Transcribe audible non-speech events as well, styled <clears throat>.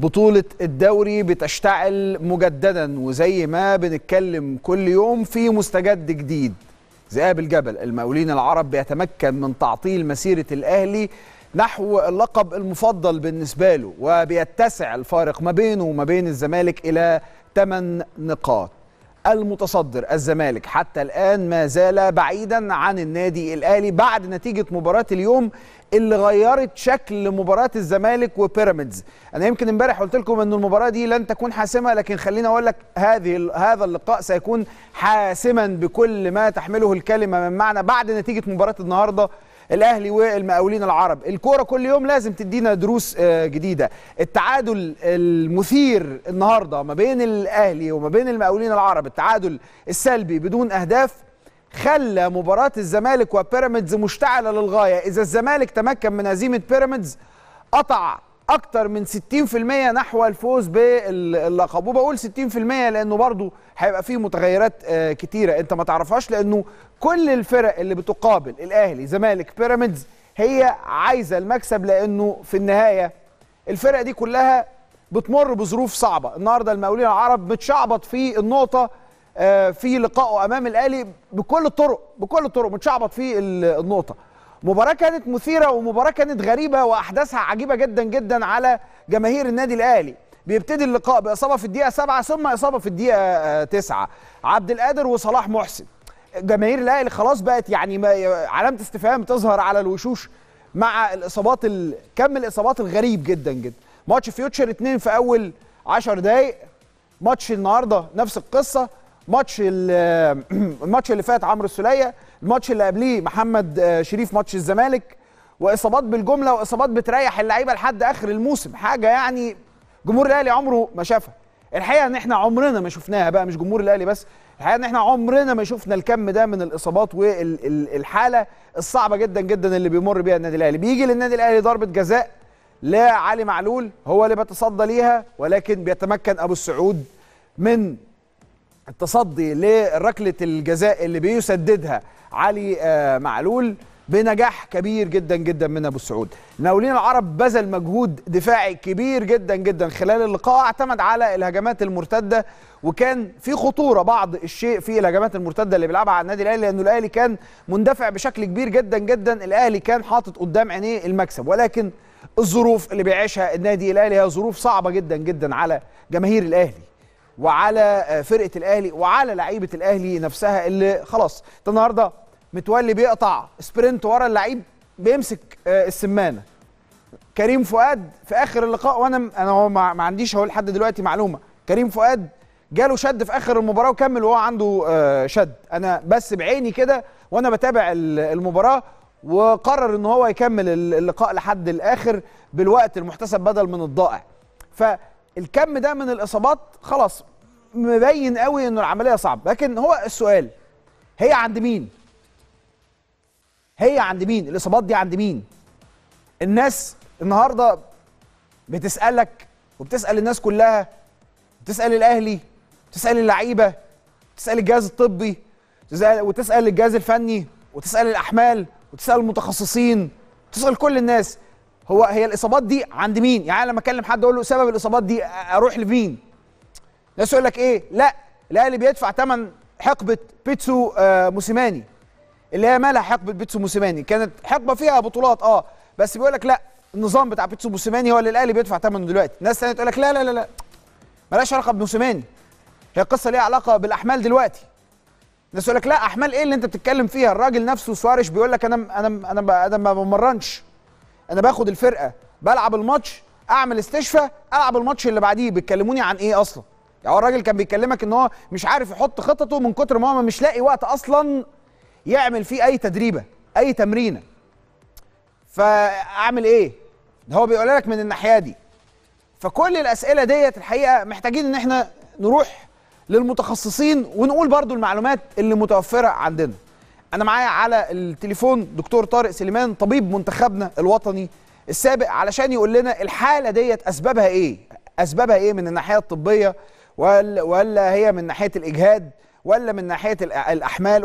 بطولة الدوري بتشتعل مجددا وزي ما بنتكلم كل يوم في مستجد جديد ذئاب الجبل المقاولين العرب بيتمكن من تعطيل مسيرة الأهلي نحو اللقب المفضل بالنسبة له وبيتسع الفارق ما بينه وما بين الزمالك إلى 8 نقاط المتصدر الزمالك حتى الآن ما زال بعيدا عن النادي الأهلي بعد نتيجة مباراة اليوم اللي غيرت شكل مباراة الزمالك وبيراميدز أنا يمكن امبارح قلت لكم أن المباراة دي لن تكون حاسمة لكن خليني أقول لك هذه هذا اللقاء سيكون حاسما بكل ما تحمله الكلمة من معنى بعد نتيجة مباراة النهاردة الاهلي والمقاولين العرب الكوره كل يوم لازم تدينا دروس آه، جديده التعادل المثير النهارده ما بين الاهلي وما بين المقاولين العرب التعادل السلبي بدون اهداف خلى مباراة الزمالك وبيراميدز مشتعلة للغاية إذا الزمالك تمكن من هزيمة بيراميدز قطع اكتر من 60% نحو الفوز باللقب وبقول 60% لانه برضه هيبقى فيه متغيرات آه، كتيره انت ما تعرفهاش لانه كل الفرق اللي بتقابل الاهلي زمالك بيراميدز هي عايزه المكسب لانه في النهايه الفرق دي كلها بتمر بظروف صعبه النهارده المقاولين العرب متشعبط في النقطه آه، في لقائه امام الاهلي بكل الطرق بكل الطرق متشعبط في النقطه مباراه كانت مثيره ومباراه كانت غريبه واحداثها عجيبه جدا جدا على جماهير النادي الاهلي بيبتدي اللقاء باصابه في الدقيقه 7 ثم اصابه في الدقيقه 9 آه، عبد القادر وصلاح محسن جماهير الاهلي خلاص بقت يعني علامه استفهام تظهر على الوشوش مع الاصابات ال... كم الاصابات الغريب جدا جدا ماتش فيوتشر 2 في اول 10 دقائق ماتش النهارده نفس القصه ماتش <clears throat> الماتش اللي فات عمرو السوليه الماتش اللي قبليه محمد آه، شريف ماتش الزمالك واصابات بالجمله واصابات بتريح اللعيبه لحد اخر الموسم حاجه يعني جمهور الاهلي عمره ما شافها الحقيقه ان احنا عمرنا ما شفناها بقى مش جمهور الاهلي بس الحقيقه ان احنا عمرنا ما شفنا الكم ده من الاصابات والحاله الصعبه جدا جدا اللي بيمر بيها النادي الاهلي بيجي للنادي الاهلي ضربه جزاء لا علي معلول هو اللي بيتصدى ليها ولكن بيتمكن ابو السعود من التصدي لركله الجزاء اللي بيسددها علي آه، معلول بنجاح كبير جدا جدا من ابو السعود ناولين العرب بذل مجهود دفاعي كبير جدا جدا خلال اللقاء اعتمد على الهجمات المرتده وكان في خطوره بعض الشيء في الهجمات المرتده اللي بيلعبها على النادي الاهلي لانه الاهلي كان مندفع بشكل كبير جدا جدا الاهلي كان حاطط قدام عينيه المكسب ولكن الظروف اللي بيعيشها النادي الاهلي هي ظروف صعبه جدا جدا على جماهير الاهلي وعلى آه، فرقه الاهلي وعلى لعيبه الاهلي نفسها اللي خلاص انت النهارده متولي بيقطع سبرنت ورا اللعيب بيمسك آه، السمانه كريم فؤاد في اخر اللقاء وانا انا هو ما عنديش هقول لحد دلوقتي معلومه كريم فؤاد جاله شد في اخر المباراه وكمل وهو عنده آه، شد انا بس بعيني كده وانا بتابع المباراه وقرر ان هو يكمل اللقاء لحد الاخر بالوقت المحتسب بدل من الضائع ف الكم ده من الاصابات خلاص مبين قوي انه العمليه صعبه لكن هو السؤال هي عند مين هي عند مين الاصابات دي عند مين الناس النهارده بتسالك وبتسال الناس كلها بتسال الاهلي بتسال اللعيبه بتسال الجهاز الطبي وتسال الجهاز الفني وتسال الاحمال وتسال المتخصصين وتسال كل الناس هو هي الاصابات دي عند مين يعني لما اكلم حد اقول له سبب الاصابات دي اروح لمين الناس يقول لك ايه لا الاهلي بيدفع ثمن حقبه بيتسو آه موسيماني اللي هي مالها حقبه بيتسو موسيماني كانت حقبه فيها بطولات اه بس بيقول لك لا النظام بتاع بيتسو موسيماني هو اللي الاهلي بيدفع ثمنه دلوقتي ناس ثانيه تقول لك لا لا لا لا مالهاش علاقه بموسيماني هي القصه ليها علاقه بالاحمال دلوقتي ناس يقول لك لا احمال ايه اللي انت بتتكلم فيها الراجل نفسه سواريش بيقول لك انا انا انا انا ما بمرنش انا باخد الفرقه بلعب الماتش اعمل استشفاء العب الماتش اللي بعديه بيتكلموني عن ايه اصلا يعني هو الراجل كان بيكلمك ان هو مش عارف يحط خططه من كتر ما هو مش لاقي وقت اصلا يعمل فيه اي تدريبه اي تمرينه فاعمل ايه ده هو بيقول لك من الناحيه دي فكل الاسئله ديت الحقيقه محتاجين ان احنا نروح للمتخصصين ونقول برضو المعلومات اللي متوفره عندنا انا معايا على التليفون دكتور طارق سليمان طبيب منتخبنا الوطني السابق علشان يقول لنا الحاله ديت اسبابها ايه اسبابها ايه من الناحيه الطبيه ولا ولا هي من ناحيه الاجهاد ولا من ناحيه الاحمال